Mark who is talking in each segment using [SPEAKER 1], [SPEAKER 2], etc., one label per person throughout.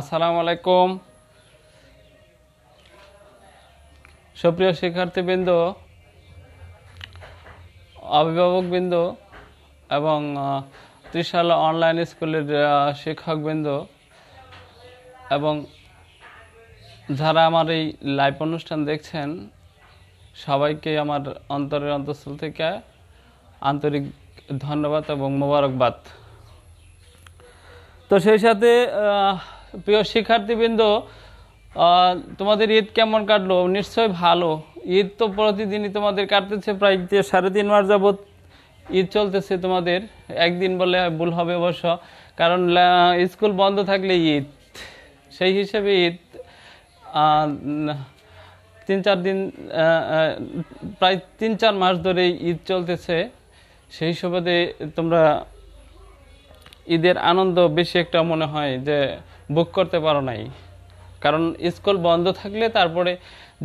[SPEAKER 1] আসসালামু আলাইকুম সুপ্রিয় শিক্ষার্থীবৃন্দ অভিভাবকবৃন্দ এবং ত্রিশালা অনলাইন স্কুলের শিক্ষকবৃন্দ এবং যারা আমার এই লাইভ অনুষ্ঠান দেখছেন সবাইকে আমার অন্তরের অন্তঃস্থল থেকে আন্তরিক ধন্যবাদ এবং মোবারকবাদ তো সেই সাথে প্রিয় শিক্ষার্থীবৃন্দ তোমাদের ঈদ কেমন কাটলো নিশ্চয়ই ভালো ঈদ তো প্রতিদিনই তোমাদের কাটতেছে প্রায় সাড়ে তিন মাস যাবৎ ঈদ চলতেছে তোমাদের একদিন বলে ভুল হবে অবশ্য কারণ স্কুল বন্ধ থাকলে ঈদ সেই হিসেবে ঈদ তিন চার দিন প্রায় তিন চার মাস ধরে ঈদ চলতেছে সেই সুবাদে তোমরা ঈদের আনন্দ বেশি একটা মনে হয় যে বুক করতে পারো নাই কারণ স্কুল বন্ধ থাকলে তারপরে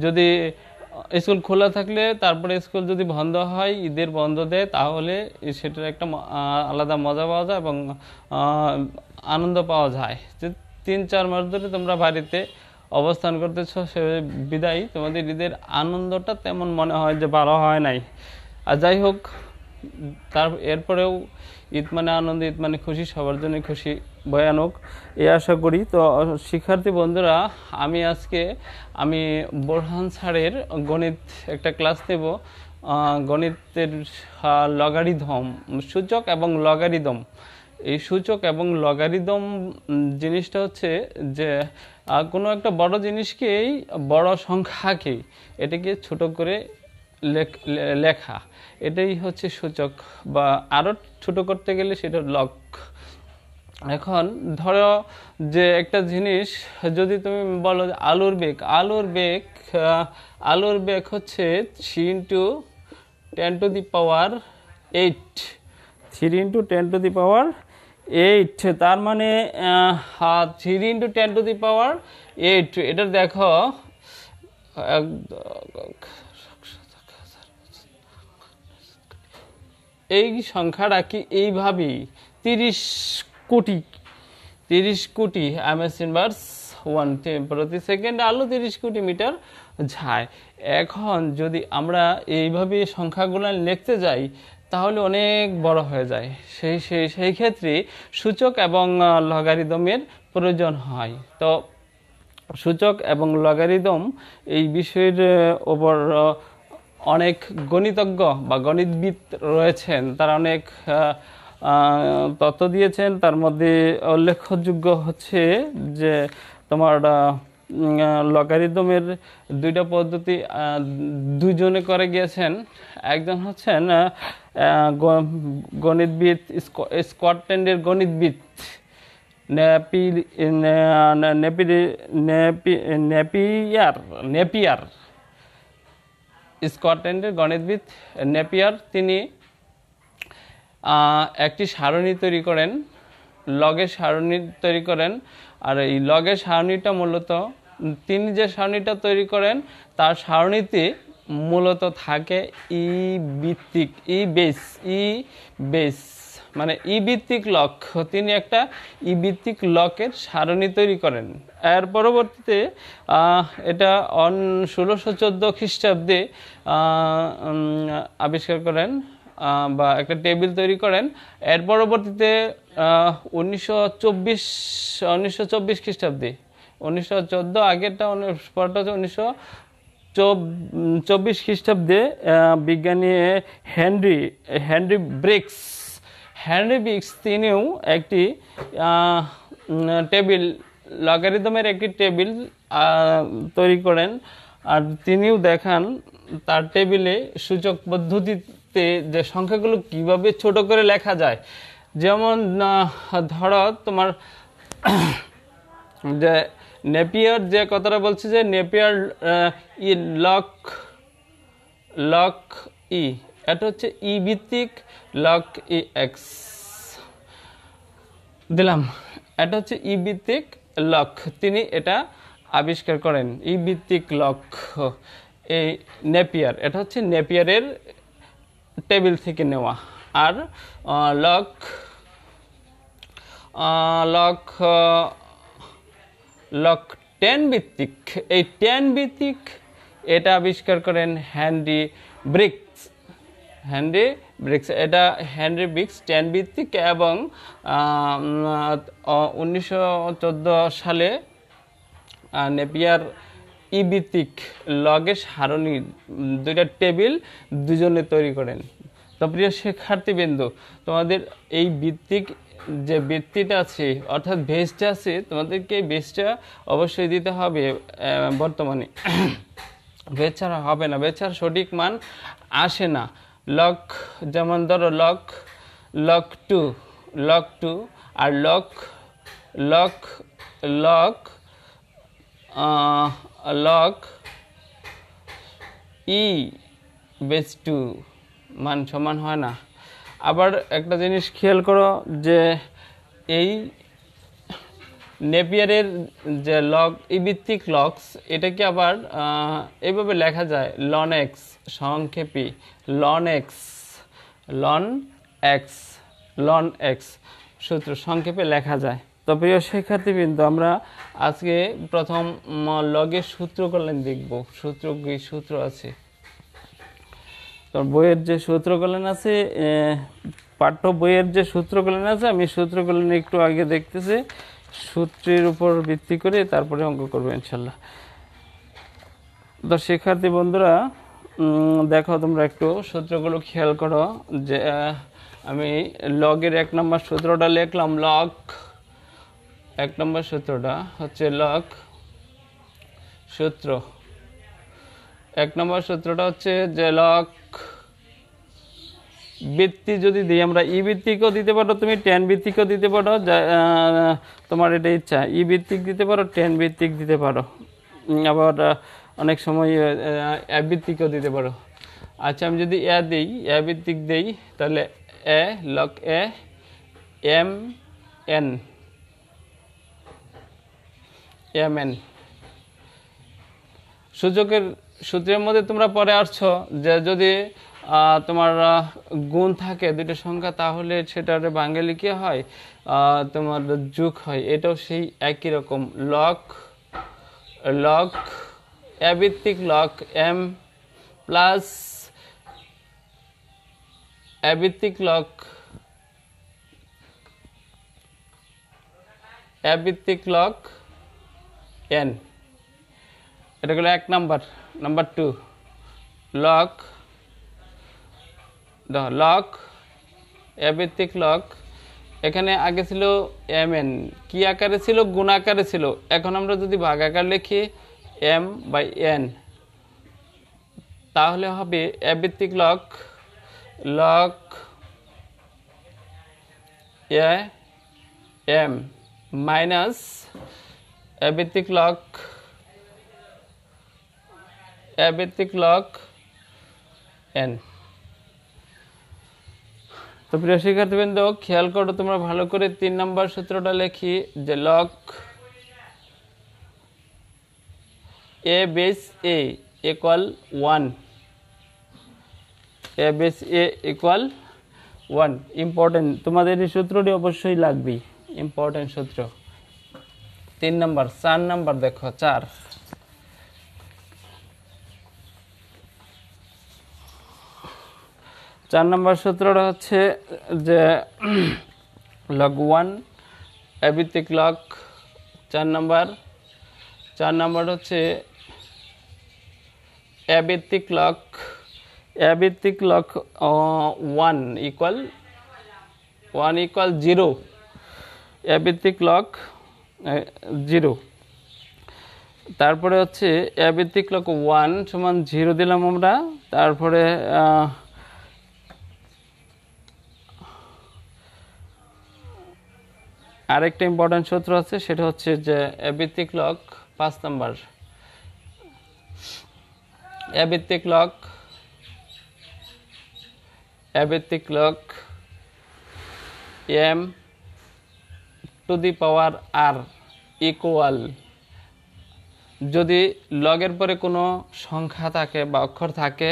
[SPEAKER 1] যদি স্কুল খোলা থাকলে তারপরে স্কুল যদি বন্ধ হয় ঈদের বন্ধ দেয় তাহলে সেটার একটা আলাদা মজা পাওয়া যায় এবং আনন্দ পাওয়া যায় যে তিন চার মাস ধরে তোমরা বাড়িতে অবস্থান করতেছ সে বিদায় তোমাদের ঈদের আনন্দটা তেমন মনে হয় যে ভালো হয় নাই আর যাই হোক তার এরপরেও ঈদ মানে আনন্দ ঈদ মানে খুশি সবার জন্য খুশি ভয়ানক এই আশা করি তো শিক্ষার্থী বন্ধুরা আমি আজকে আমি বোরহান সারের গণিত একটা ক্লাস দেব গণিতের লগারিদম সূচক এবং লগারিদম এই সূচক এবং লগারিদম জিনিসটা হচ্ছে যে কোনো একটা বড় জিনিসকেই বড় সংখ্যাকেই এটাকে ছোট করে লেখা এটাই হচ্ছে সূচক বা আরও ছোট করতে গেলে সেটা লক এখন ধরো যে একটা জিনিস যদি তুমি বলো আলুর বেগ আলুর বেগ আলুর বেগ হচ্ছে three into ten to the power eight three into ten to the power eight তার মানে three into ten to the power eight এটা দেখো এই সংখ্যাটা কি এইভাবেই তিরিশ কোটি তিরিশ কোটি এমএস ইনভার্স ওয়ান প্রতি সেকেন্ড আলো তিরিশ কোটি মিটার যায় এখন যদি আমরা এইভাবে সংখ্যাগুলো লিখতে যাই তাহলে অনেক বড় হয়ে যায় সেই সেই সেই ক্ষেত্রে সূচক এবং লগারিদমের প্রয়োজন হয় তো সূচক এবং লগারিদম এই বিষয়ের ওপর অনেক গণিতজ্ঞ বা গণিতবিদ রয়েছেন তারা অনেক তথ্য দিয়েছেন তার মধ্যে উল্লেখযোগ্য হচ্ছে যে তোমার লগারিদমের দুইটা পদ্ধতি দুজনে করে গিয়েছেন একজন হচ্ছেন গণিতবিদ স্কটল্যান্ডের গণিতবিদ নেপি নেপি নেপি নেপিয়ার নেপিয়ার স্কটল্যান্ডের গণিতবিদ নেপিয়ার তিনি একটি সারণী তৈরি করেন লগের সারণী তৈরি করেন আর এই লগের সারণীটা মূলত তিনি যে সারণীটা তৈরি করেন তার সারণীতে মূলত থাকে ই ভিত্তিক ই বেস ই বেস মানে ই লক তিনি একটা ই লকের সারণী তৈরি করেন এর পরবর্তীতে এটা অন ষোলোশো চোদ্দো খ্রিস্টাব্দে আবিষ্কার করেন বা একটা টেবিল তৈরি করেন এর পরবর্তীতে উনিশশো চব্বিশ উনিশশো চব্বিশ খ্রিস্টাব্দে উনিশশো চোদ্দো আগেরটা পরটা হচ্ছে উনিশশো চব্বিশ খ্রিস্টাব্দে বিজ্ঞানী Henry Henry Briggs Henry Briggs তিনিও একটি টেবিল লগারিদমের একটি টেবিল তৈরি করেন আর তিনিও দেখান তার টেবিলে সূচক পদ্ধতিতে যে সংখ্যাগুলো কিভাবে ছোট করে লেখা যায় যেমন ধরো তোমার যে নেপিয়ার যে কথাটা বলছে যে Napier e log log e এটা হচ্ছে ই e ভিত্তিক লক ই এক্স দিলাম এটা হচ্ছে ই e ভিত্তিক লক তিনি এটা আবিষ্কার করেন ই e ভিত্তিক লক এই নেপিয়ার এটা হচ্ছে নেপিয়ারের টেবিল থেকে নেওয়া আর লক লক লক টেন ভিত্তিক এই টেন ভিত্তিক এটা আবিষ্কার করেন হ্যান্ডি ব্রিক হ্যান্ডি ব্রিক্স এটা হ্যান্ডি ব্রিক্স টেন ভিত্তিক এবং উনিশশো সালে নেপিয়ার ই ভিত্তিক লগেশ হারনি দুইটা টেবিল দুজনে তৈরি করেন তো প্রিয় শিক্ষার্থীবৃন্দু তোমাদের এই ভিত্তিক যে বৃত্তিটা আছে অর্থাৎ ভেজটা আছে তোমাদেরকে ভেজটা অবশ্যই দিতে হবে বর্তমানে ভেজ ছাড়া হবে না ভেজ ছাড়া সঠিক মান আসে না লক যেমন ধরো log log two log two আর log log log log e base two মান সমান হয় না আবার একটা জিনিস খেয়াল করো যে এই নেপিয়ারের যে লগ ইভিত্তিক লক্স এটাকে আবার এভাবে লেখা যায় লন এক্স সংক্ষেপী ln x ln x ln x সূত্র সংক্ষেপে লেখা যায় তো প্রিয় শিক্ষার্থীবৃন্দ আমরা আজকে প্রথম লগের সূত্রকলন দেখব সূত্র কি সূত্র আছে তো বইয়ের যে সূত্রকলন আছে পাঠ্য বইয়ের যে সূত্রকলন আছে আমি সূত্রকলন একটু আগে দেখতেছি সূত্রের উপর ভিত্তি করে তারপরে অঙ্ক করবে ইনশাল্লাহ তো শিক্ষার্থী বন্ধুরা দেখো তোমরা একটু সূত্রগুলো খেয়াল করো যে আমি লগের এক নম্বর সূত্রটা লিখলাম লক এক নম্বর সূত্রটা হচ্ছে লগ সূত্র এক নম্বর সূত্রটা হচ্ছে যে লক বৃত্তি যদি দিই আমরা ই e বৃত্তিকেও দিতে পারো তুমি টেন বৃত্তিকেও দিতে পারো তোমার এটা ইচ্ছা ই e বৃত্তিক দিতে পারো টেন বৃত্তিক দিতে পারো আবার অনেক সময় এ বৃত্তিকেও দিতে পারো আচ্ছা আমি যদি এ দিই এ বৃত্তিক দিই তাহলে a log a m n m n সূচকের সূত্রের মধ্যে তোমরা পরে আসছো যে যদি তোমার গুণ থাকে দুটো সংখ্যা তাহলে সেটার বাঙালি কি হয় তোমার যুগ হয় এটাও সেই একই রকম লক লক অ্যাবৃত্তিক লক এম প্লাস অ্যাবৃত্তিক লক অ্যাবৃত্তিক লক এন এটা গেল এক number number two log log অ্যাবেত্তিক লক এখানে আগে ছিল এম এন কি আকারে ছিল গুণ আকারে ছিল এখন আমরা যদি ভাগ আকার লিখি এম বাই এন তাহলে হবে অ্যাবৃত্তিক log log a m minus অ্যাবৃত্তিক লক অ্যাবৃত্তিক লক এন তো প্রিয় শিক্ষার্থীবৃন্দ খেয়াল করো তোমরা ভালো করে তিন নম্বর সূত্রটা লেখি যে log a base a equal one a base a equal one important তোমাদের এই সূত্রটি অবশ্যই লাগবে ইম্পর্টেন্ট সূত্র তিন নম্বর চার নম্বর দেখো চার চার নম্বর সূত্রটা হচ্ছে যে লগ ওয়ান অ্যাবিতিক লক চার নম্বর চার নম্বর হচ্ছে অ্যাবিত্তিক লক অ্যাবিত্তিক log one equal one equal zero অ্যাবিত্তিক লক জিরো তারপরে হচ্ছে অ্যাবিত্তিক লক ওয়ান সমান জিরো দিলাম আমরা তারপরে আরেকটা ইম্পর্টেন্ট সূত্র আছে সেটা হচ্ছে যে অ্যাবৃত্তিক লক পাঁচ নাম্বার অ্যাবৃত্তিক লক অ্যাবৃত্তিক log m to the power r equal যদি লগের পরে কোনো সংখ্যা থাকে বা অক্ষর থাকে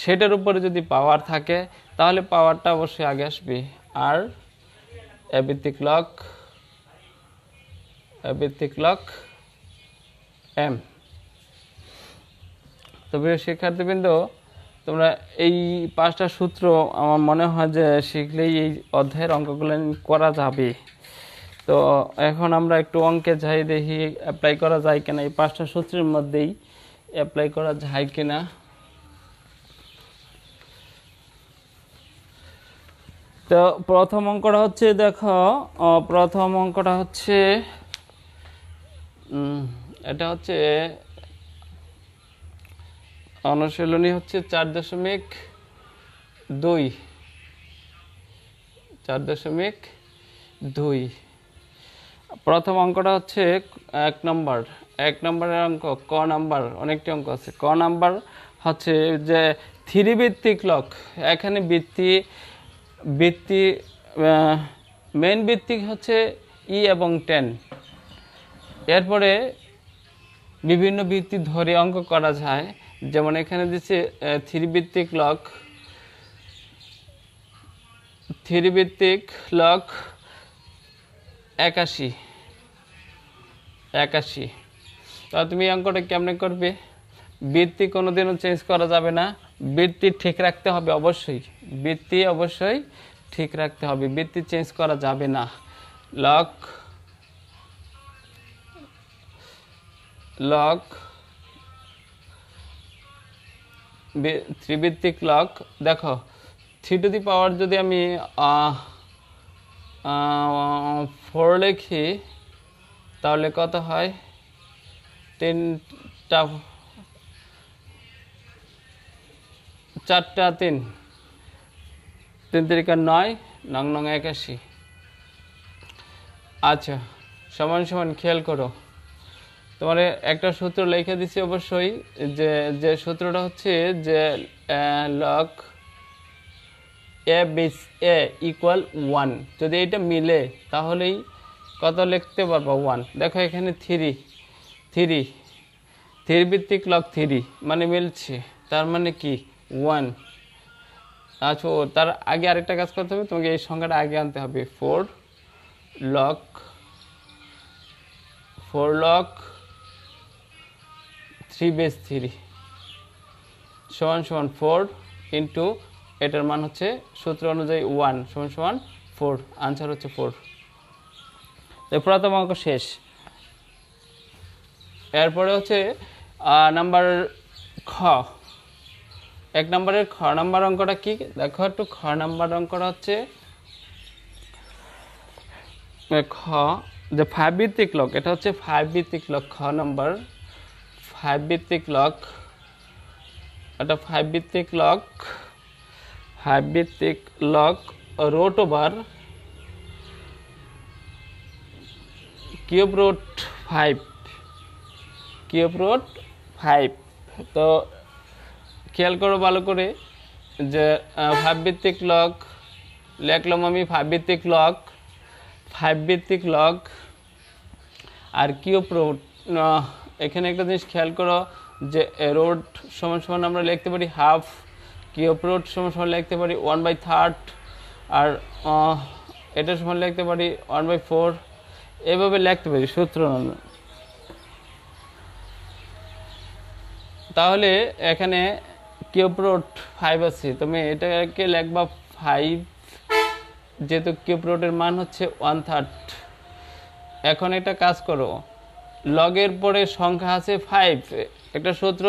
[SPEAKER 1] সেটার উপরে যদি পাওয়ার থাকে তাহলে পাওয়ারটা অবশ্যই আগে আসবে আর অ্যাবৃত্তিক লক বৃত্তিক লক এম তো প্রিয় শিক্ষার্থীবৃন্দ তোমরা এই পাঁচটা সূত্র আমার মনে হয় যে শিখলেই এই অধ্যায়ের অঙ্কগুলো করা যাবে তো এখন আমরা একটু অঙ্কে যাই দেখি অ্যাপ্লাই করা যায় কিনা এই পাঁচটা সূত্রের মধ্যেই অ্যাপ্লাই করা যায় কিনা তো প্রথম অঙ্কটা হচ্ছে দেখো প্রথম অঙ্কটা হচ্ছে এটা হচ্ছে অনুশীলনী হচ্ছে চার দশমিক দুই চার দশমিক দুই প্রথম অঙ্কটা হচ্ছে এক নম্বর এক নম্বরের অঙ্ক ক নাম্বার অনেকটি অঙ্ক আছে ক নাম্বার হচ্ছে যে থ্রি ভিত্তিক লক এখানে বৃত্তি বৃত্তি মেন ভিত্তিক হচ্ছে ই এবং টেন এরপরে বিভিন্ন বৃত্তি ধরে অঙ্ক করা যায় যেমন এখানে দিচ্ছে থ্রি ভিত্তিক লক থ্রি ভিত্তিক লক একাশি একাশি তো তুমি অঙ্কটা কেমন করবে বৃত্তি কোনো দিনও চেঞ্জ করা যাবে না বৃত্তি ঠিক রাখতে হবে অবশ্যই বৃত্তি অবশ্যই ঠিক রাখতে হবে বৃত্তি চেঞ্জ করা যাবে না লক লক ত্রিবৃত্তিক লক দেখো থ্রি টু দি পাওয়ার যদি আমি ফোর লিখি তাহলে কত হয় তিনটা চারটা তিন তিন তিরিকা নয় নং নং একাশি আচ্ছা সমান সমান খেয়াল করো তোমারে একটা সূত্র লিখে দিছি অবশ্যই যে যে সূত্রটা হচ্ছে যে লক এ বিস এ ইকুয়াল ওয়ান যদি এটা মিলে তাহলেই কত লিখতে পারবো ওয়ান দেখো এখানে থ্রি থ্রি থ্রি ভিত্তিক লক থ্রি মানে মিলছে তার মানে কি ওয়ান আচ্ছা তার আগে আরেকটা কাজ করতে হবে তোমাকে এই সংখ্যাটা আগে আনতে হবে four log four log three base three সমান সমান ফোর ইন্টু এটার মান হচ্ছে সূত্র অনুযায়ী ওয়ান সমান সমান ফোর আনসার হচ্ছে ফোর প্রথম পুরাতন অঙ্ক শেষ এরপরে হচ্ছে নাম্বার খ এক নম্বরের খ নাম্বার অঙ্কটা কি দেখো একটু খ নাম্বার অঙ্কটা হচ্ছে খ যে ফাইভ ভিত্তিক লক এটা হচ্ছে ফাইভ ভিত্তিক লক খ নাম্বার ফাইভ ভিত্তিক লক একটা ফাইভ ভিত্তিক লক ফাইভ ভিত্তিক log root over cube root five cube root five তো খেয়াল করো ভালো করে যে ফাইভ ভিত্তিক লক লেখলাম আমি ফাইভ ভিত্তিক লক ফাইভ ভিত্তিক লক আর কিউব রোট এখানে একটা জিনিস খেয়াল করো যে রোড সমান সমান আমরা লিখতে পারি হাফ কিউব রোড সমান সমান লিখতে পারি ওয়ান বাই থার্ড আর এটা সমান লিখতে পারি ওয়ান বাই ফোর এভাবে লিখতে পারি সূত্র তাহলে এখানে কিউব রোড ফাইভ আছে তুমি এটাকে লেখবা ফাইভ যেহেতু কিউব রোডের মান হচ্ছে ওয়ান থার্ড এখন এটা কাজ করো লগের পরে সংখ্যা আছে ফাইভ একটা সূত্র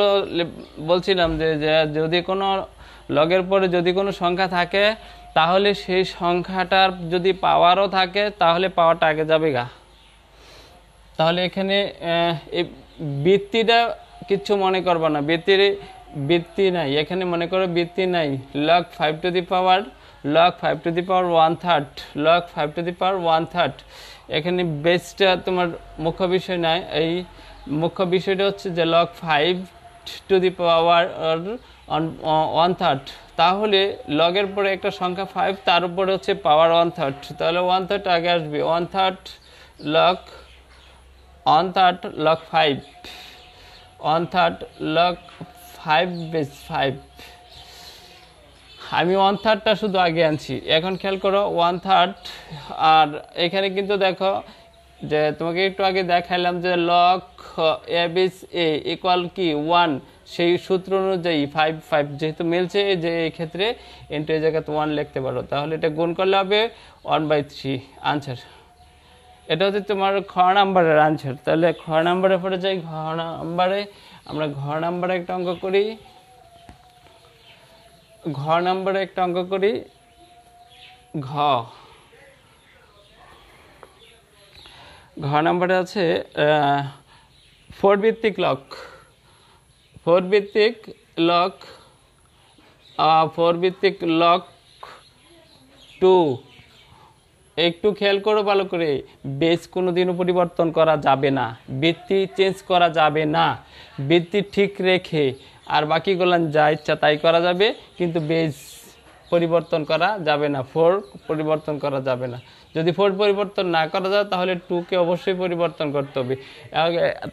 [SPEAKER 1] বলছিলাম যে যদি কোনো লগের পরে যদি কোনো সংখ্যা থাকে তাহলে সেই সংখ্যাটার যদি পাওয়ারও থাকে তাহলে পাওয়ারটা আগে যাবে গা তাহলে এখানে এই বৃত্তিটা কিচ্ছু মনে করবো না বৃত্তির বৃত্তি নাই এখানে মনে করো বৃত্তি নাই log five to the power log five to the power one third log five to the power one third এখানে বেসটা তোমার মুখ্য বিষয় নয় এই মুখ্য বিষয়টা হচ্ছে যে log five to the power one third তাহলে লগের পরে একটা সংখ্যা ফাইভ তার উপরে হচ্ছে পাওয়ার ওয়ান থার্ড তাহলে ওয়ান থার্ড আগে আসবে one third log one third log five one third log five base five আমি ওয়ান থার্ডটা শুধু আগে আনছি এখন খেয়াল করো ওয়ান থার্ড আর এখানে কিন্তু দেখো যে তোমাকে একটু আগে দেখাইলাম যে লক এবিস এ ইকুয়াল কি ওয়ান সেই সূত্র অনুযায়ী ফাইভ ফাইভ যেহেতু মিলছে যে এই ক্ষেত্রে এন্ট্রি জায়গাতে ওয়ান লিখতে পারো তাহলে এটা গুণ করলে হবে ওয়ান বাই থ্রি আনসার এটা হচ্ছে তোমার ঘ নাম্বারের আনসার তাহলে ঘ নাম্বারের পরে যাই ঘ নাম্বারে আমরা ঘ নাম্বারে একটা অঙ্ক করি ঘর নম্বরে একটা অঙ্ক করি ঘ ঘর নম্বরে আছে ফোর ভিত্তিক লক ফোর ভিত্তিক লক ফোর ভিত্তিক লক টু একটু খেয়াল করো ভালো করে বেশ কোনো দিনও পরিবর্তন করা যাবে না বৃত্তি চেঞ্জ করা যাবে না বৃত্তি ঠিক রেখে আর বাকিগুলান যা ইচ্ছা তাই করা যাবে কিন্তু বেজ পরিবর্তন করা যাবে না ফোর পরিবর্তন করা যাবে না যদি ফোর পরিবর্তন না করা যায় তাহলে টুকে অবশ্যই পরিবর্তন করতে হবে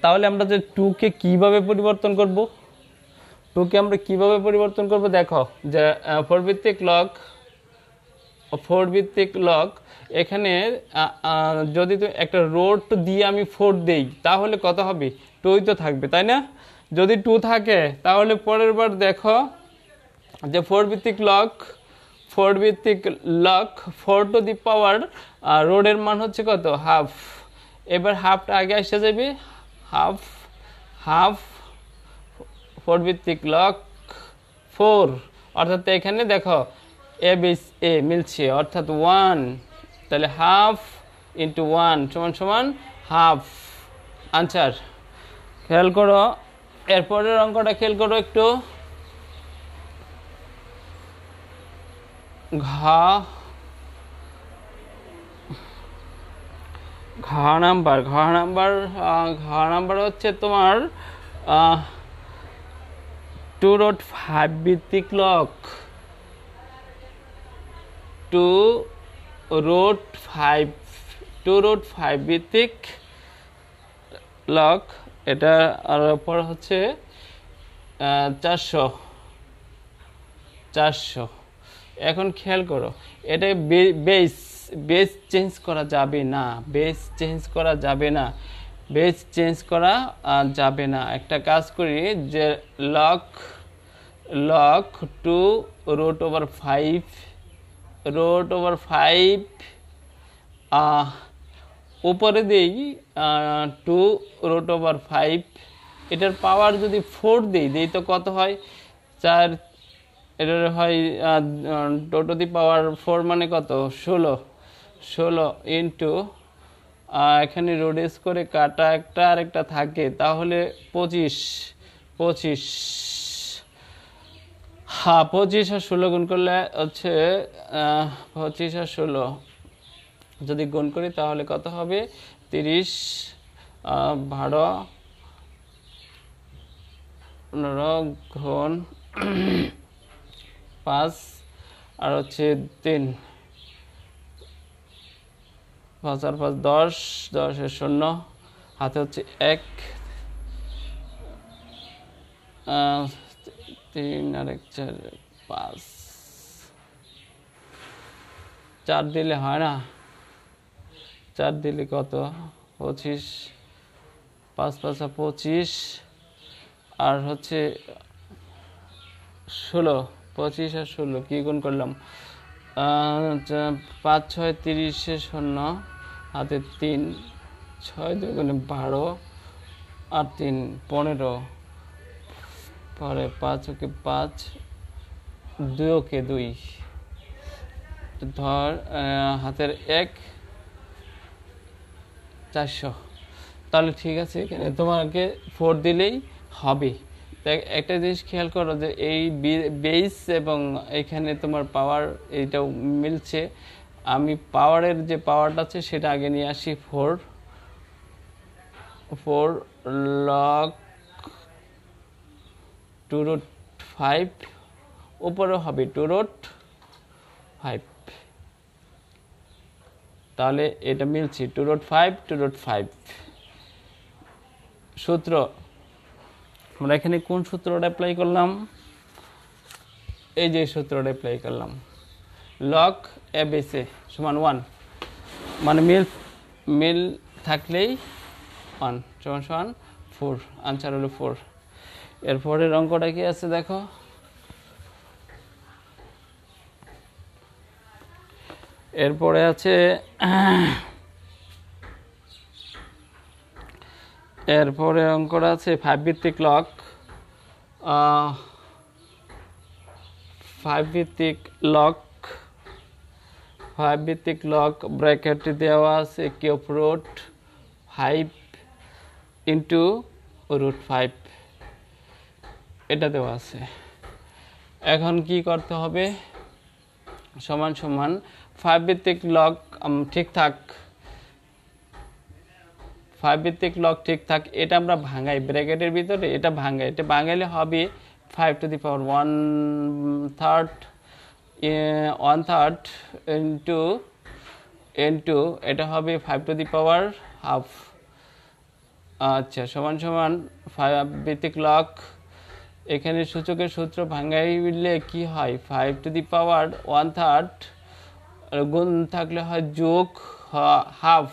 [SPEAKER 1] তাহলে আমরা যে টুকে কিভাবে পরিবর্তন করব টুকে আমরা কিভাবে পরিবর্তন করব দেখো যে ফোর ভিত্তিক লক ফোর ভিত্তিক লক এখানে যদি একটা রোড দিয়ে আমি ফোর দেই তাহলে কত হবে টুই তো থাকবে তাই না যদি টু থাকে তাহলে পরের বার দেখো যে ফোর ভিত্তিক লক ফোর ভিত্তিক log four to the power রোডের মান হচ্ছে কত হাফ এবার হাফটা আগে আসে যাবে হাফ হাফ ফোর ভিত্তিক লক ফোর অর্থাৎ এখানে দেখো এ বিস এ মিলছে অর্থাৎ ওয়ান তাহলে হাফ ইন্টু ওয়ান সমান সমান হাফ আনসার খেয়াল করো এরপরের অঙ্কটা খেয়াল করো একটু ঘা ঘা নাম্বার ঘা নাম্বার ঘা নাম্বার হচ্ছে তোমার টু ডট ফাইভ ভিত্তিক log two root five two root five ভিত্তিক লক এটা আর পর হচ্ছে চারশো চারশো এখন খেয়াল করো এটা বেস বেস চেঞ্জ করা যাবে না বেস চেঞ্জ করা যাবে না বেস চেঞ্জ করা যাবে না একটা কাজ করি যে log log two root over five root over five উপরে দেই টু রোট ওভার ফাইভ এটার পাওয়ার যদি ফোর দিই দেই তো কত হয় চার এটার হয় টোটো দি পাওয়ার ফোর মানে কত ষোলো ষোলো ইন্টু এখানে রোডেস করে কাটা একটা আর একটা থাকে তাহলে পঁচিশ পঁচিশ হ্যাঁ পঁচিশ আর ষোলো গুণ করলে হচ্ছে পঁচিশ আর ষোলো যদি গুণ করি তাহলে কত হবে তিরিশ বারো পনেরো ঘন পাঁচ আর হচ্ছে তিন পাঁচ আর পাঁচ দশ দশের শূন্য হাতে হচ্ছে এক তিন আর এক চার পাঁচ চার দিলে হয় না চার দিলে কত পঁচিশ পাঁচ পাঁচা পঁচিশ আর হচ্ছে ষোলো পঁচিশ আর ষোলো কী গুণ করলাম পাঁচ ছয় তিরিশে শূন্য হাতে তিন ছয় দুই দুগুণে বারো আর তিন পনেরো পরে পাঁচ ওকে পাঁচ দুই ওকে দুই ধর হাতের এক চারশো তাহলে ঠিক আছে এখানে তোমাকে ফোর দিলেই হবে একটা জিনিস খেয়াল করো যে এই বেস এবং এখানে তোমার পাওয়ার এইটাও মিলছে আমি পাওয়ারের যে পাওয়ারটা আছে সেটা আগে নিয়ে আসি four four log two root five উপরেও হবে টু রোট ফাইভ তাহলে এটা মিলছে two dot five two dot five সূত্র আমরা এখানে কোন সূত্রটা অ্যাপ্লাই করলাম এই যে সূত্রটা অ্যাপ্লাই করলাম লক এবিসি সমান ওয়ান মানে মিল মিল থাকলেই ওয়ান সমান সমান ফোর আনসার হলো ফোর এরপরের অঙ্কটা কি আছে দেখো এরপরে আছে এরপরে অঙ্কটা আছে ফাইভ ভিত্তিক লক ফাইভ ভিত্তিক লক ফাইভ ভিত্তিক লক ব্র্যাকেটটি দেওয়া আছে cube root five into root five এটা দেওয়া আছে এখন কি করতে হবে সমান সমান ফাইভ ভিত্তিক লগ ঠিকঠাক ফাইভ ভিত্তিক লগ ঠিকঠাক এটা আমরা ভাঙাই ব্র্যাকেটের ভিতরে এটা ভাঙাই এটা ভাঙাইলে হবে five to the power one third one third into into এটা হবে five to the power half আচ্ছা সমান সমান ফাইভ ভিত্তিক লক এখানে সূচকের সূত্র ভাঙাইলে কি হয় five to the power one third আর গুণ থাকলে হয় যোগ হাফ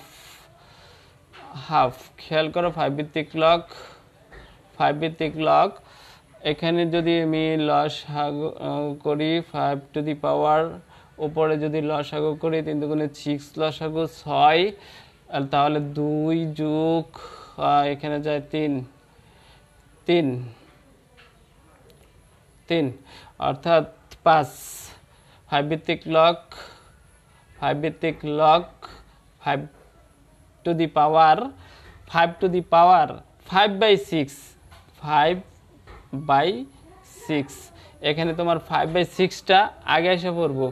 [SPEAKER 1] হাফ খেয়াল করো ফাইভ ভিত্তিক লক ফাইভ ভিত্তিক লক এখানে যদি আমি লসাগ করি ফাইভ টু দি পাওয়ার উপরে যদি লস লসাগু করি তিন দুগুণে সিক্স লস লসাগু ছয় আর তাহলে দুই যোগ এখানে যায় তিন তিন তিন অর্থাৎ পাঁচ ফাইভ ভিত্তিক লক ফাইভ ভিত্তিক log five to the power five to the power five by six five by six এখানে তোমার ফাইভ বাই সিক্সটা আগে এসে পড়বো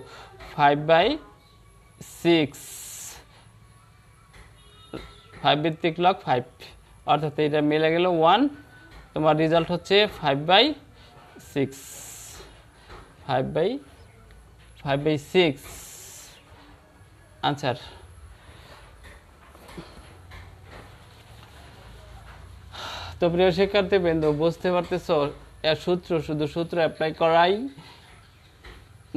[SPEAKER 1] ফাইভ বাই সিক্স ফাইভ ভিত্তিক লক ফাইভ অর্থাৎ এটা মিলে গেল ওয়ান তোমার রেজাল্ট হচ্ছে five by six five by five by six answer আচ্ছা। তো প্রিয় শিক্ষার্থী বিন্দু বুঝতে পারতেছ সূত্র শুধু সূত্র অ্যাপ্লাই করাই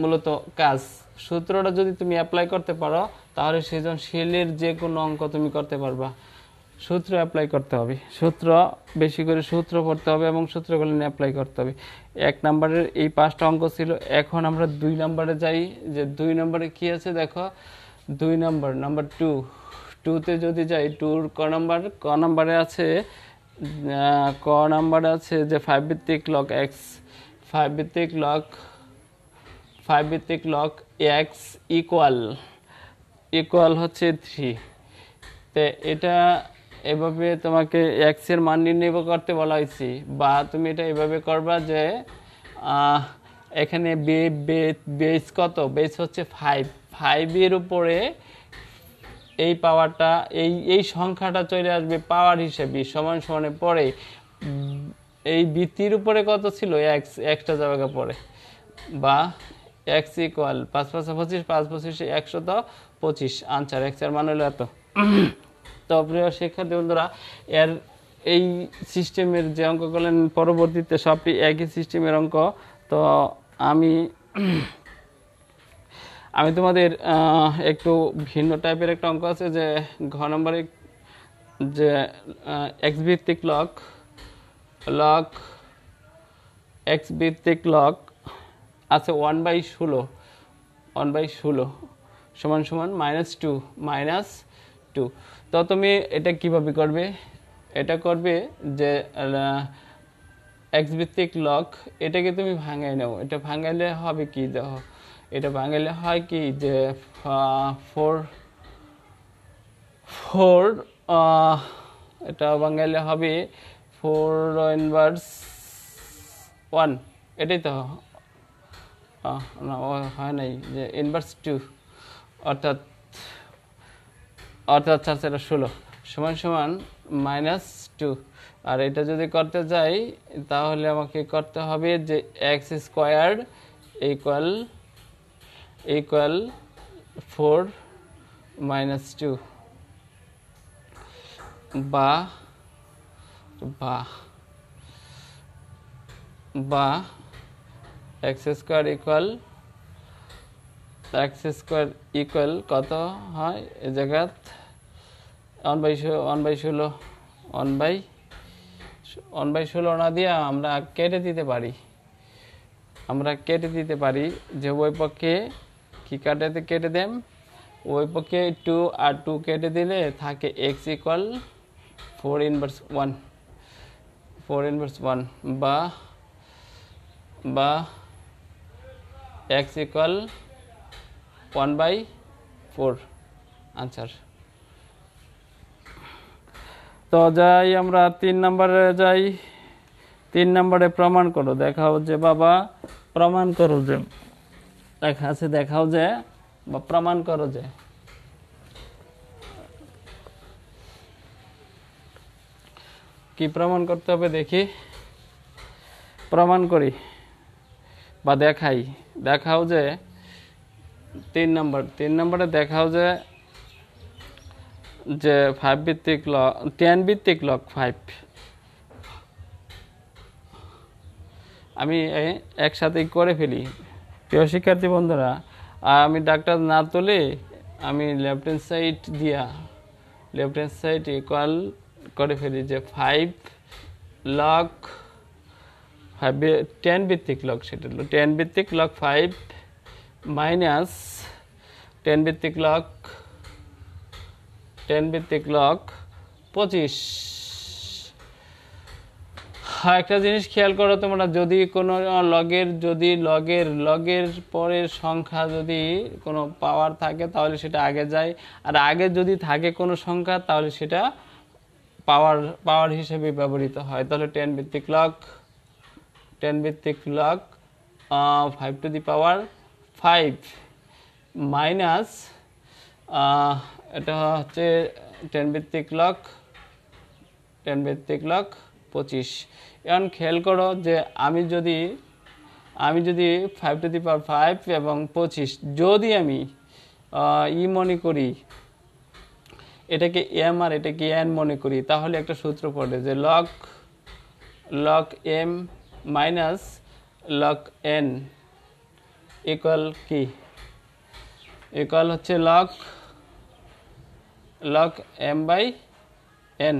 [SPEAKER 1] মূলত কাজ সূত্রটা যদি তুমি অ্যাপ্লাই করতে পারো তাহলে সৃজনশীলের যে কোনো অঙ্ক তুমি করতে পারবা সূত্র অ্যাপ্লাই করতে হবে সূত্র বেশি করে সূত্র পড়তে হবে এবং সূত্রগুলো নিয়ে অ্যাপ্লাই করতে হবে এক নম্বরের এই পাঁচটা অঙ্ক ছিল এখন আমরা দুই নম্বরে যাই যে দুই নম্বরে কি আছে দেখো দুই নাম্বার নাম্বার টু টুতে যদি যাই টুর ক নাম্বার ক নাম্বারে আছে ক নাম্বারে আছে যে ফাইভ ভিত্তিক লক এক্স ফাইভ ভিত্তিক লক ফাইভ ভিত্তিক লক এক্স ইকুয়াল ইকুয়াল হচ্ছে থ্রি তো এটা এভাবে তোমাকে এক্সের মান নির্ণয় করতে বলা হয়েছে বা তুমি এটা এভাবে করবা যে এখানে বে বেস কত বেস হচ্ছে ফাইভ ফাইভের উপরে এই পাওয়ারটা এই এই সংখ্যাটা চলে আসবে পাওয়ার হিসেবে সমান সমানে পরে এই বৃত্তির উপরে কত ছিল এক্স এক্সটা জায়গা পরে বা এক্স ইকুয়াল পাঁচ পাঁচ পঁচিশ পাঁচ পঁচিশে একশো তো পঁচিশ আনসার এক্সের মান হলো এত তো প্রিয় শিক্ষার্থী বন্ধুরা এর এই সিস্টেমের যে অঙ্ক করলেন পরবর্তীতে সবই একই সিস্টেমের অঙ্ক তো আমি আমি তোমাদের একটু ভিন্ন টাইপের একটা অঙ্ক আছে যে ঘ নম্বরে যে এক্স ভিত্তিক লক লক এক্স ভিত্তিক লক আছে ওয়ান বাই ষোলো ওয়ান বাই ষোলো সমান সমান মাইনাস টু মাইনাস টু তো তুমি এটা কিভাবে করবে এটা করবে যে এক্স ভিত্তিক লক এটাকে তুমি ভাঙাই নাও এটা ভাঙাইলে হবে কি দেখো এটা বাঙালি হয় কি যে ফোর ফোর এটা বাঙালি হবে ফোর ইনভার্স ওয়ান এটাই তো হয় নাই যে ইনভার্স টু অর্থাৎ অর্থাৎ আছে এটা ষোলো সমান সমান মাইনাস টু আর এটা যদি করতে যাই তাহলে আমাকে করতে হবে যে x square equal equal 4 minus 2 বা বা বা x square equal x square equal কত হয় এ জায়গাত ওয়ান বাই ওয়ান বাই ষোলো ওয়ান বাই ওয়ান বাই ষোলো না দিয়ে আমরা কেটে দিতে পারি আমরা কেটে দিতে পারি যে বইপক্ষে পক্ষে কি কাটে কেটে দেম ওই পক্ষে টু আর টু কেটে দিলে থাকে x equal four inverse one four inverse one বা বা x equal one by four answer তো যাই আমরা তিন নম্বরে যাই তিন নম্বরে প্রমাণ করো দেখাও যে বাবা প্রমাণ করো যে লেখা আছে দেখাও যে বা প্রমাণ করো যে কি প্রমাণ করতে হবে দেখি প্রমাণ করি বা দেখাই দেখাও যে তিন নম্বর তিন নম্বরে দেখাও যে যে ফাইভ ভিত্তিক লক টেন ভিত্তিক লক ফাইভ আমি একসাথেই করে ফেলি প্রিয় শিক্ষার্থী বন্ধুরা আমি ডাক্তার না তুলে আমি লেফট হ্যান্ড সাইড দিয়া লেফট হ্যান্ড সাইড ইকুয়াল করে ফেলি যে ফাইভ লক ফাইভ টেন ভিত্তিক লক সেটা হলো টেন ভিত্তিক লক ফাইভ মাইনাস টেন ভিত্তিক লক টেন ভিত্তিক লক পঁচিশ একটা জিনিস খেয়াল করো তোমরা যদি কোনো লগের যদি লগের লগের পরের সংখ্যা যদি কোনো পাওয়ার থাকে তাহলে সেটা আগে যায় আর আগে যদি থাকে কোনো সংখ্যা তাহলে সেটা পাওয়ার পাওয়ার হিসেবে ব্যবহৃত হয় তাহলে টেন ভিত্তিক লক টেন ভিত্তিক log five to the power five minus এটা হচ্ছে টেন ভিত্তিক লক টেন ভিত্তিক লক পঁচিশ এখন খেয়াল করো যে আমি যদি আমি যদি five to the power five এবং পঁচিশ যদি আমি ই মনে করি এটাকে এম আর এটাকে এন মনে করি তাহলে একটা সূত্র পড়ে যে log log m minus log n equal কি ইকুয়াল হচ্ছে log log m by n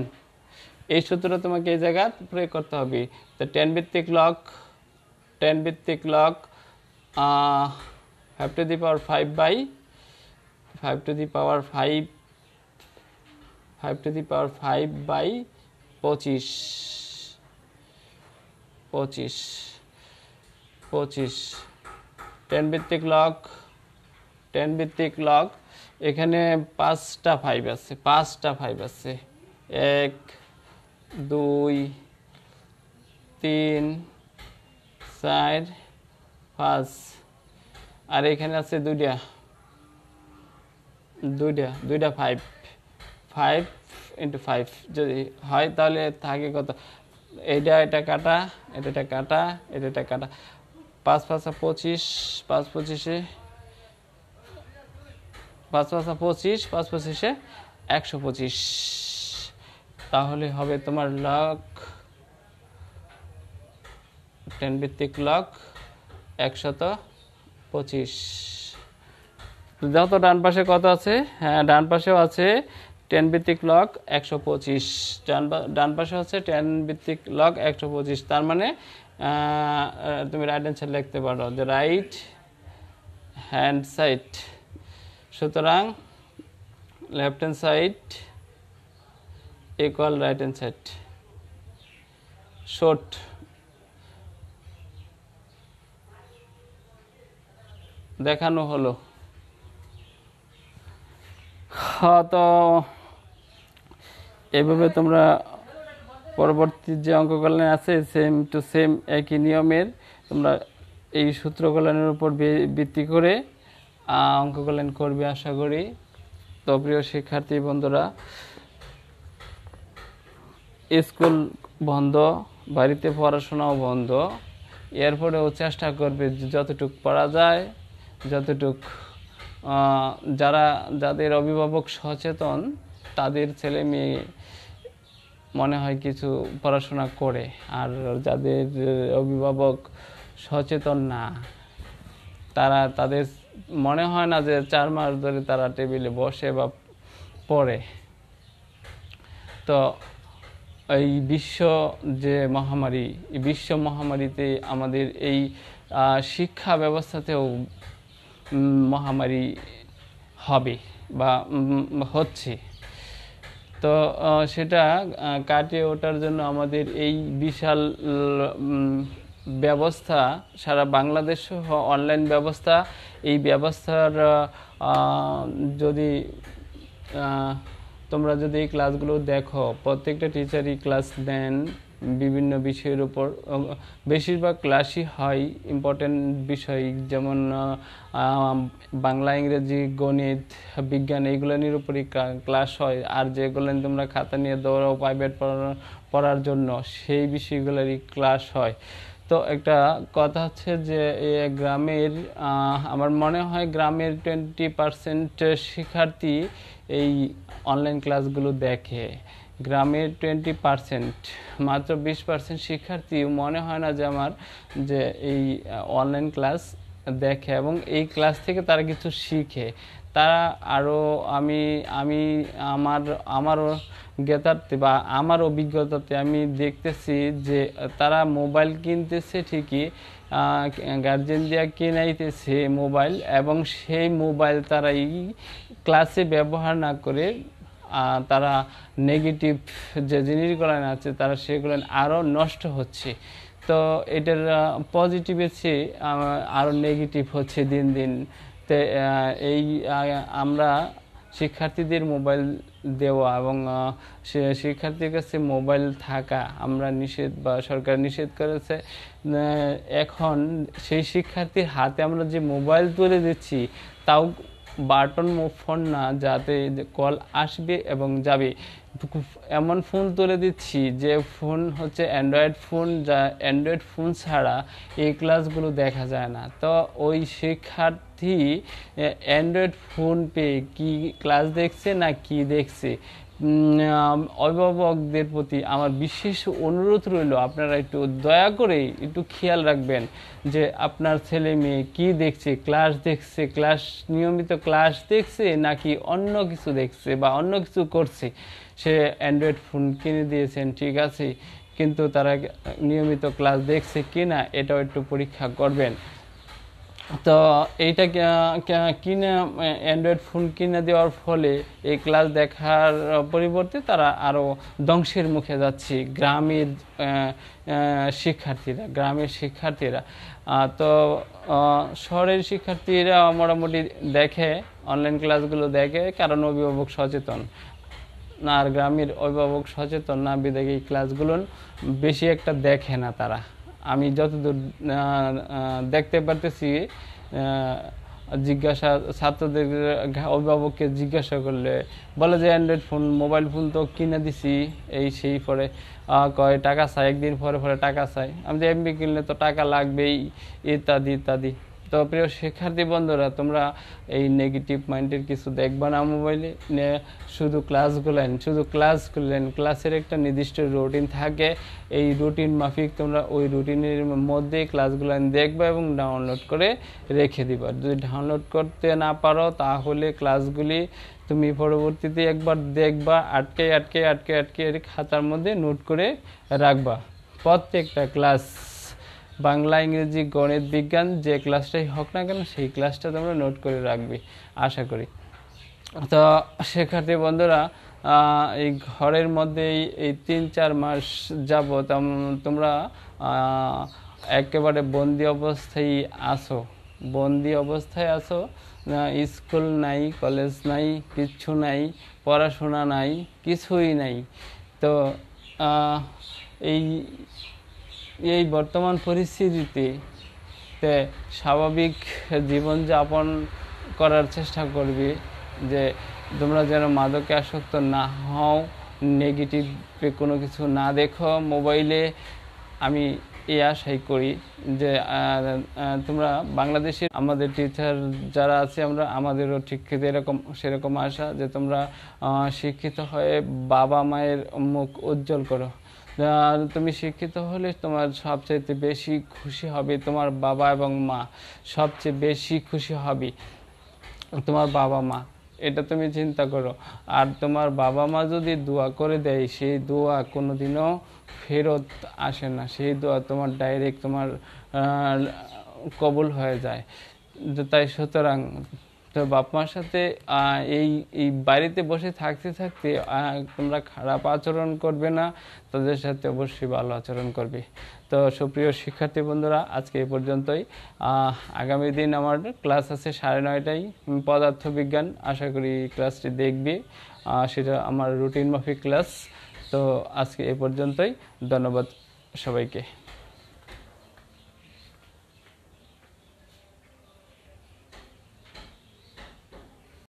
[SPEAKER 1] এই সূত্র তোমাকে এই জায়গা প্রয়োগ করতে হবে তো টেন ভিত্তিক লক টেন ভিত্তিক log five to the power five by five to the power five five to the power five by পঁচিশ পঁচিশ পঁচিশ টেন ভিত্তিক লক টেন ভিত্তিক লক এখানে পাঁচটা ফাইভ আছে পাঁচটা ফাইভ আছে এক দুই তিন চার পাঁচ আর এখানে আছে দুইটা দুইটা দুইটা ফাইভ ফাইভ ইন্টু ফাইভ যদি হয় তাহলে থাকে কত এটা এটা কাটা এটা এটা কাটা এটা এটা কাটা পাঁচ পাঁচা পঁচিশ পাঁচ পঁচিশে পাঁচ পাঁচা পঁচিশ পাঁচ পঁচিশে একশো পঁচিশ তাহলে হবে তোমার লাখ টেন ভিত্তিক লাখ একশত পঁচিশ দেখো তো ডান পাশে কত আছে হ্যাঁ ডান পাশেও আছে টেন ভিত্তিক লক একশো পঁচিশ ডান ডান পাশে হচ্ছে টেন ভিত্তিক লক একশো পঁচিশ তার মানে তুমি রাইট অ্যান্সার লিখতে পারো যে রাইট হ্যান্ড সাইড সুতরাং left hand side equal right hand side short দেখানো হলো হ্যাঁ, তো এভাবে তোমরা পরবর্তী যে অঙ্ককলন আছে সেম টু সেম একই নিয়মের তোমরা এই সূত্রকলনের উপর ভিত্তি করে অঙ্ককলন করবে আশা করি তো প্রিয় শিক্ষার্থী বন্ধুরা স্কুল বন্ধ বাড়িতে পড়াশোনাও বন্ধ এরপরেও চেষ্টা করবে যতটুক পড়া যায় যতটুক যারা যাদের অভিভাবক সচেতন তাদের ছেলে মেয়ে মনে হয় কিছু পড়াশোনা করে আর যাদের অভিভাবক সচেতন না তারা তাদের মনে হয় না যে চার মাস ধরে তারা টেবিলে বসে বা পড়ে তো এই বিশ্ব যে মহামারী বিশ্ব মহামারীতে আমাদের এই শিক্ষা ব্যবস্থাতেও মহামারী হবে বা হচ্ছে তো সেটা কাটিয়ে ওঠার জন্য আমাদের এই বিশাল ব্যবস্থা সারা বাংলাদেশ সহ অনলাইন ব্যবস্থা এই ব্যবস্থার যদি তোমরা যদি এই ক্লাসগুলো দেখো প্রত্যেকটা টিচারই ক্লাস দেন বিভিন্ন বিষয়ের উপর বেশিরভাগ ক্লাসই হয় ইম্পর্টেন্ট বিষয় যেমন বাংলা ইংরেজি গণিত বিজ্ঞান এইগুলো নিয়ে উপরই ক্লাস হয় আর যেগুলো তোমরা খাতা নিয়ে দৌড়াও প্রাইভেট পড়ার জন্য সেই বিষয়গুলোরই ক্লাস হয় তো একটা কথা হচ্ছে যে গ্রামের আমার মনে হয় গ্রামের টোয়েন্টি পার্সেন্ট শিক্ষার্থী এই অনলাইন ক্লাসগুলো দেখে গ্রামের টোয়েন্টি পার্সেন্ট মাত্র বিশ পার্সেন্ট শিক্ষার্থী মনে হয় না যে আমার যে এই অনলাইন ক্লাস দেখে এবং এই ক্লাস থেকে তারা কিছু শিখে তারা আরও আমি আমি আমার আমারও জ্ঞাতার্থে বা আমার অভিজ্ঞতাতে আমি দেখতেছি যে তারা মোবাইল কিনতেছে ঠিকই গার্জেন দিয়া সে মোবাইল এবং সেই মোবাইল তারা এই ক্লাসে ব্যবহার না করে তারা নেগেটিভ যে জিনিসগুলো আছে তারা সেগুলো আরও নষ্ট হচ্ছে তো এটার পজিটিভের চেয়ে আরও নেগেটিভ হচ্ছে দিন দিন এই আমরা শিক্ষার্থীদের মোবাইল দেওয়া এবং শিক্ষার্থীর কাছে মোবাইল থাকা আমরা নিষেধ বা সরকার নিষেধ করেছে এখন সেই শিক্ষার্থীর হাতে আমরা যে মোবাইল তুলে দিচ্ছি তাও বাটন ফোন না যাতে কল আসবে এবং যাবে এমন ফোন তুলে দিচ্ছি যে ফোন হচ্ছে অ্যান্ড্রয়েড ফোন যা অ্যান্ড্রয়েড ফোন ছাড়া এই ক্লাসগুলো দেখা যায় না তো ওই শিক্ষার্থী অ্যান্ড্রয়েড ফোন পেয়ে কি ক্লাস দেখছে না কি দেখছে অভিভাবকদের প্রতি আমার বিশেষ অনুরোধ রইল আপনারা একটু দয়া করে একটু খেয়াল রাখবেন যে আপনার ছেলে মেয়ে কি দেখছে ক্লাস দেখছে ক্লাস নিয়মিত ক্লাস দেখছে নাকি অন্য কিছু দেখছে বা অন্য কিছু করছে সে অ্যান্ড্রয়েড ফোন কিনে দিয়েছেন ঠিক আছে কিন্তু তারা নিয়মিত ক্লাস দেখছে কি না এটাও একটু পরীক্ষা করবেন তো এইটা কিনে অ্যান্ড্রয়েড ফোন কিনে দেওয়ার ফলে এই ক্লাস দেখার পরিবর্তে তারা আরও ধ্বংসের মুখে যাচ্ছে গ্রামের শিক্ষার্থীরা গ্রামের শিক্ষার্থীরা তো শহরের শিক্ষার্থীরা মোটামুটি দেখে অনলাইন ক্লাসগুলো দেখে কারণ অভিভাবক সচেতন আর গ্রামের অভিভাবক সচেতন না বিদেশে এই ক্লাসগুলো বেশি একটা দেখে না তারা আমি যতদূর দেখতে পারতেছি জিজ্ঞাসা ছাত্রদের অভিভাবককে জিজ্ঞাসা করলে বলে যে অ্যান্ড্রয়েড ফোন মোবাইল ফোন তো কিনে দিছি এই সেই পরে কয় টাকা চাই একদিন পরে পরে টাকা চাই আমি যে এমবি কিনলে তো টাকা লাগবেই ইত্যাদি ইত্যাদি তো প্রিয় শিক্ষার্থী বন্ধুরা তোমরা এই নেগেটিভ মাইন্ডের কিছু দেখবা না মোবাইলে শুধু ক্লাস গুলেন শুধু ক্লাস গুলেন ক্লাসের একটা নির্দিষ্ট রুটিন থাকে এই রুটিন মাফিক তোমরা ওই রুটিনের মধ্যে ক্লাসগুলো দেখবা এবং ডাউনলোড করে রেখে দিবা যদি ডাউনলোড করতে না পারো তাহলে ক্লাসগুলি তুমি পরবর্তীতে একবার দেখবা আটকে আটকে আটকে আটকে খাতার মধ্যে নোট করে রাখবা প্রত্যেকটা ক্লাস বাংলা ইংরেজি গণিত বিজ্ঞান যে ক্লাসটাই হোক না কেন সেই ক্লাসটা তোমরা নোট করে রাখবে আশা করি তো শিক্ষার্থী বন্ধুরা এই ঘরের মধ্যে এই তিন চার মাস যাব তোমরা একেবারে বন্দি অবস্থায় আসো বন্দি অবস্থায় আসো স্কুল নাই কলেজ নাই কিচ্ছু নাই পড়াশোনা নাই কিছুই নাই তো এই এই বর্তমান পরিস্থিতিতে স্বাভাবিক জীবনযাপন করার চেষ্টা করবে যে তোমরা যেন মাদকে আসক্ত না হও নেগেটিভ কোনো কিছু না দেখো মোবাইলে আমি এ আশাই করি যে তোমরা বাংলাদেশের আমাদের টিচার যারা আছে আমরা আমাদেরও ঠিক এরকম সেরকম আশা যে তোমরা শিক্ষিত হয়ে বাবা মায়ের মুখ উজ্জ্বল করো তুমি শিক্ষিত হলে তোমার সবচেয়ে বেশি খুশি হবে তোমার বাবা এবং মা সবচেয়ে বেশি খুশি হবে তোমার বাবা মা এটা তুমি চিন্তা করো আর তোমার বাবা মা যদি দোয়া করে দেয় সেই দোয়া কোনোদিনও ফেরত আসে না সেই দোয়া তোমার ডাইরেক্ট তোমার কবুল হয়ে যায় তাই সুতরাং তো বাপ মার সাথে এই এই বাড়িতে বসে থাকতে থাকতে তোমরা খারাপ আচরণ করবে না তাদের সাথে অবশ্যই ভালো আচরণ করবে তো সুপ্রিয় শিক্ষার্থী বন্ধুরা আজকে এ পর্যন্তই আগামী দিন আমার ক্লাস আছে সাড়ে নয়টায় পদার্থবিজ্ঞান আশা করি ক্লাসটি দেখবে সেটা আমার রুটিন মাফিক ক্লাস তো আজকে এ পর্যন্তই ধন্যবাদ সবাইকে